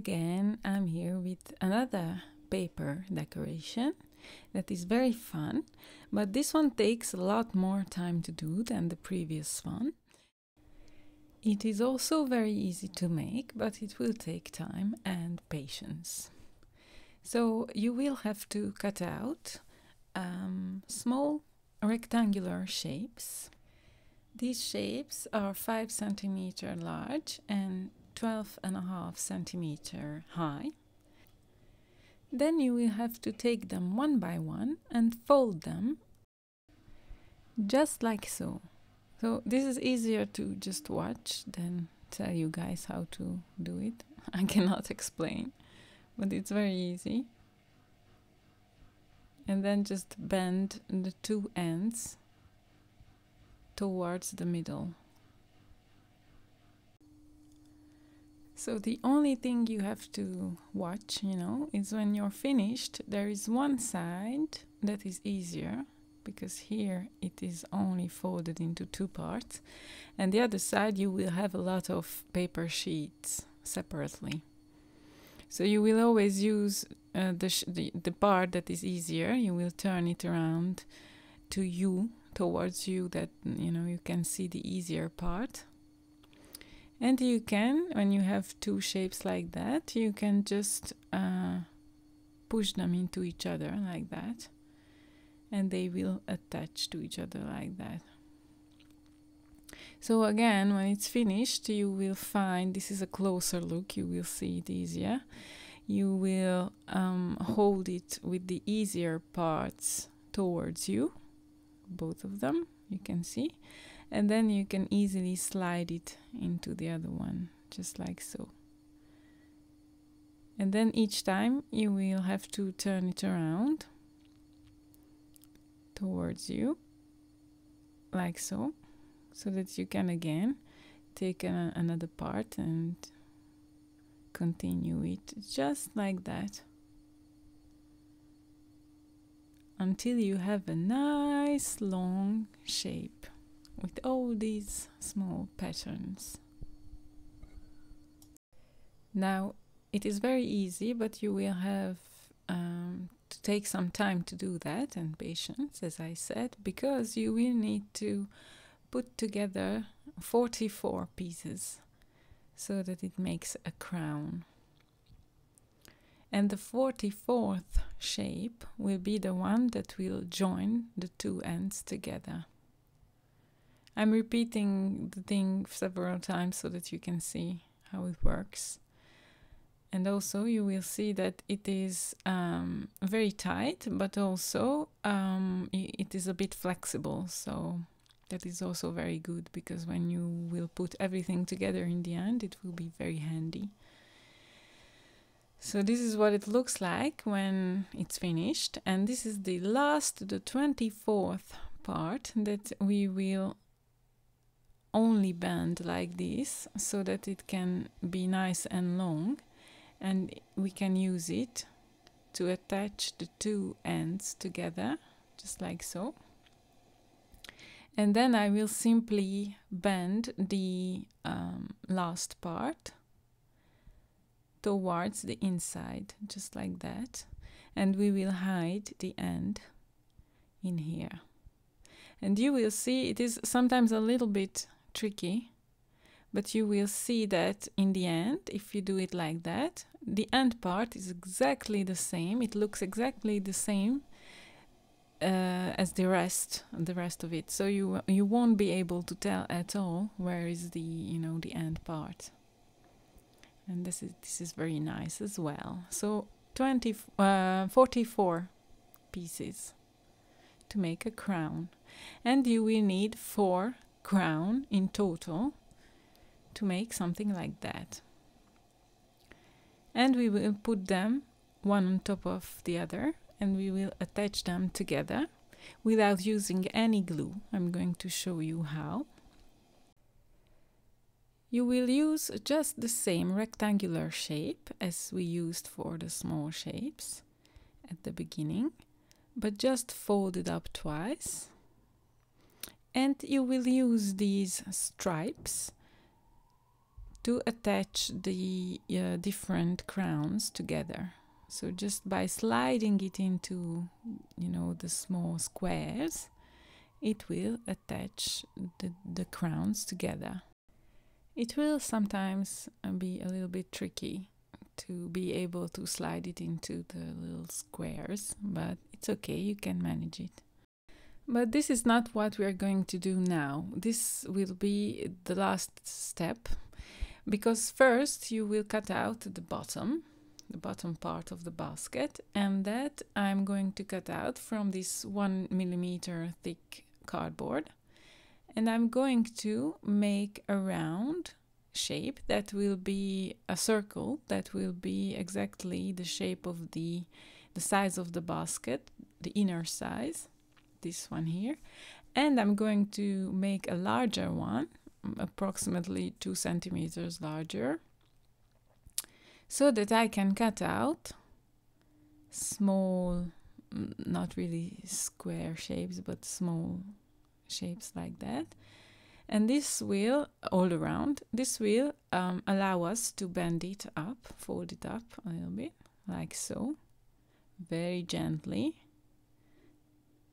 again I'm here with another paper decoration that is very fun but this one takes a lot more time to do than the previous one. It is also very easy to make but it will take time and patience. So you will have to cut out um, small rectangular shapes. These shapes are 5 centimeter large and 12 and a half centimeter high. Then you will have to take them one by one and fold them just like so. So this is easier to just watch than tell you guys how to do it. I cannot explain, but it's very easy. And then just bend the two ends towards the middle. So the only thing you have to watch, you know, is when you're finished, there is one side that is easier because here it is only folded into two parts and the other side you will have a lot of paper sheets separately. So you will always use uh, the, the, the part that is easier, you will turn it around to you, towards you that, you know, you can see the easier part and you can, when you have two shapes like that, you can just uh, push them into each other like that. And they will attach to each other like that. So again, when it's finished, you will find, this is a closer look, you will see it easier. You will um, hold it with the easier parts towards you, both of them, you can see and then you can easily slide it into the other one just like so and then each time you will have to turn it around towards you like so so that you can again take a, another part and continue it just like that until you have a nice long shape with all these small patterns. Now it is very easy but you will have um, to take some time to do that and patience as I said because you will need to put together 44 pieces so that it makes a crown. And the 44th shape will be the one that will join the two ends together. I'm repeating the thing several times so that you can see how it works. And also you will see that it is um, very tight, but also um, it is a bit flexible. So that is also very good because when you will put everything together in the end, it will be very handy. So this is what it looks like when it's finished. And this is the last, the 24th part that we will only bend like this so that it can be nice and long and we can use it to attach the two ends together just like so and then I will simply bend the um, last part towards the inside just like that and we will hide the end in here and you will see it is sometimes a little bit tricky, but you will see that in the end, if you do it like that, the end part is exactly the same. It looks exactly the same uh, as the rest, the rest of it. So you you won't be able to tell at all where is the you know the end part. And this is this is very nice as well. So 20 uh, 44 pieces to make a crown and you will need four crown in total to make something like that. And we will put them one on top of the other and we will attach them together without using any glue. I'm going to show you how. You will use just the same rectangular shape as we used for the small shapes at the beginning, but just fold it up twice and you will use these stripes to attach the uh, different crowns together. So just by sliding it into, you know, the small squares, it will attach the, the crowns together. It will sometimes uh, be a little bit tricky to be able to slide it into the little squares, but it's okay, you can manage it. But this is not what we are going to do now. This will be the last step because first you will cut out the bottom, the bottom part of the basket and that I'm going to cut out from this one millimeter thick cardboard and I'm going to make a round shape that will be a circle that will be exactly the shape of the the size of the basket, the inner size this one here and I'm going to make a larger one approximately two centimeters larger so that I can cut out small not really square shapes but small shapes like that and this will all around this will um, allow us to bend it up fold it up a little bit like so very gently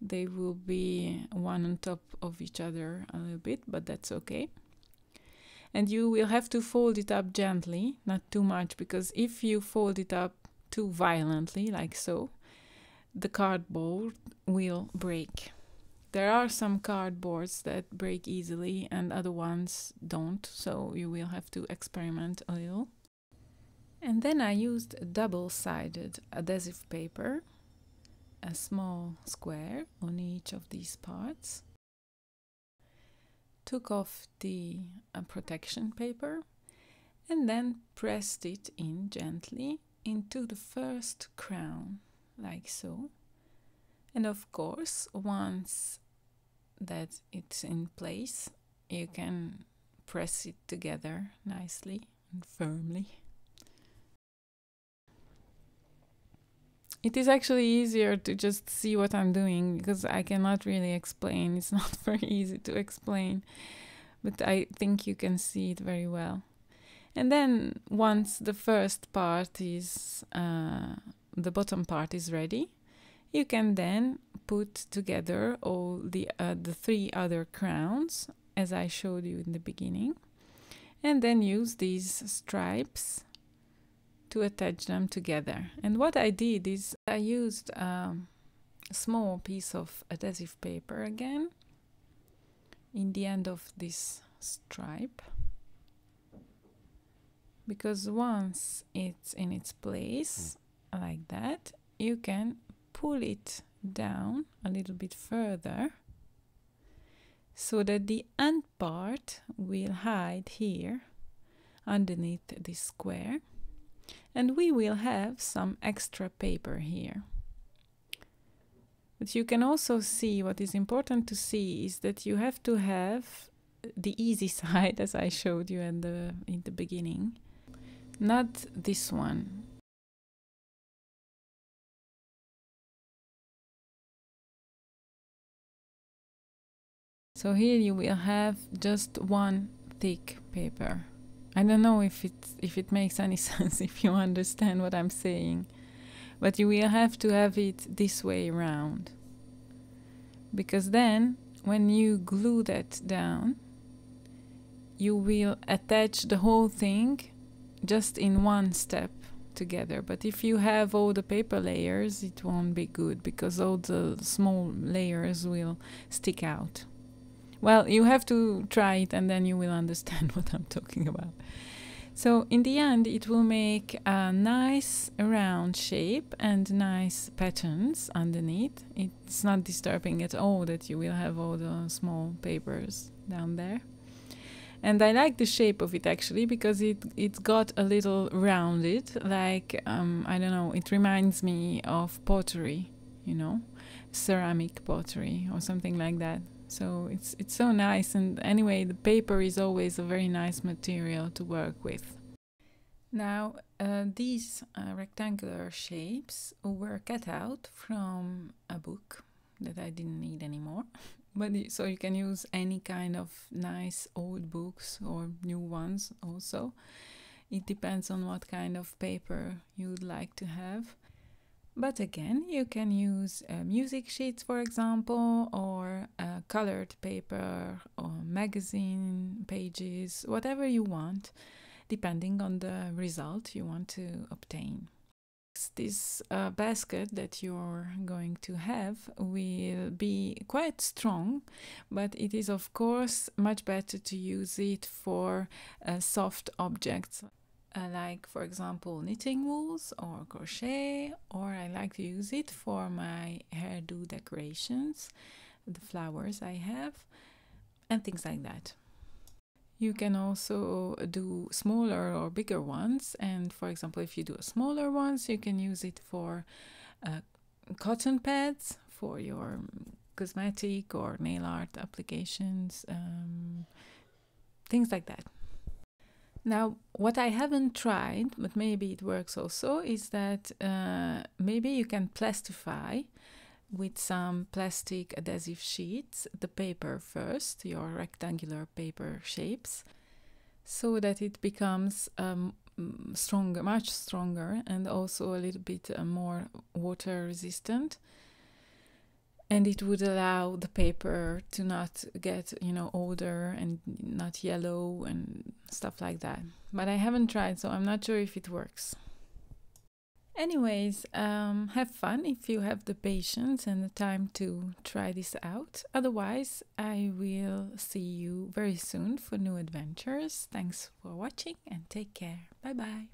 they will be one on top of each other a little bit, but that's okay. And you will have to fold it up gently, not too much, because if you fold it up too violently, like so, the cardboard will break. There are some cardboards that break easily and other ones don't, so you will have to experiment a little. And then I used double-sided adhesive paper a small square on each of these parts, took off the uh, protection paper, and then pressed it in gently into the first crown, like so. And of course, once that it's in place, you can press it together nicely and firmly. it is actually easier to just see what I'm doing because I cannot really explain. It's not very easy to explain, but I think you can see it very well. And then once the first part is, uh, the bottom part is ready, you can then put together all the, uh, the three other crowns as I showed you in the beginning and then use these stripes to attach them together. And what I did is I used um, a small piece of adhesive paper again in the end of this stripe because once it's in its place mm. like that you can pull it down a little bit further so that the end part will hide here underneath this square and we will have some extra paper here. But you can also see what is important to see is that you have to have the easy side as I showed you in the, in the beginning, not this one. So here you will have just one thick paper. I don't know if it if it makes any sense if you understand what I'm saying, but you will have to have it this way around. Because then, when you glue that down, you will attach the whole thing just in one step together. But if you have all the paper layers, it won't be good because all the small layers will stick out. Well, you have to try it and then you will understand what I'm talking about. So in the end, it will make a nice round shape and nice patterns underneath. It's not disturbing at all that you will have all the small papers down there. And I like the shape of it actually because it, it got a little rounded, like, um, I don't know, it reminds me of pottery, you know, ceramic pottery or something like that so it's it's so nice and anyway the paper is always a very nice material to work with now uh, these uh, rectangular shapes were cut out from a book that i didn't need anymore but so you can use any kind of nice old books or new ones also it depends on what kind of paper you'd like to have but again, you can use uh, music sheets, for example, or uh, colored paper or magazine pages, whatever you want, depending on the result you want to obtain. This uh, basket that you're going to have will be quite strong, but it is, of course, much better to use it for uh, soft objects uh, like for example knitting wools or crochet or I like to use it for my hairdo decorations the flowers I have and things like that you can also do smaller or bigger ones and for example if you do a smaller ones you can use it for uh, cotton pads for your cosmetic or nail art applications um, things like that now, what I haven't tried, but maybe it works also, is that uh, maybe you can plastify with some plastic adhesive sheets the paper first, your rectangular paper shapes, so that it becomes um, stronger, much stronger, and also a little bit uh, more water resistant and it would allow the paper to not get you know older and not yellow and stuff like that but i haven't tried so i'm not sure if it works anyways um, have fun if you have the patience and the time to try this out otherwise i will see you very soon for new adventures thanks for watching and take care bye bye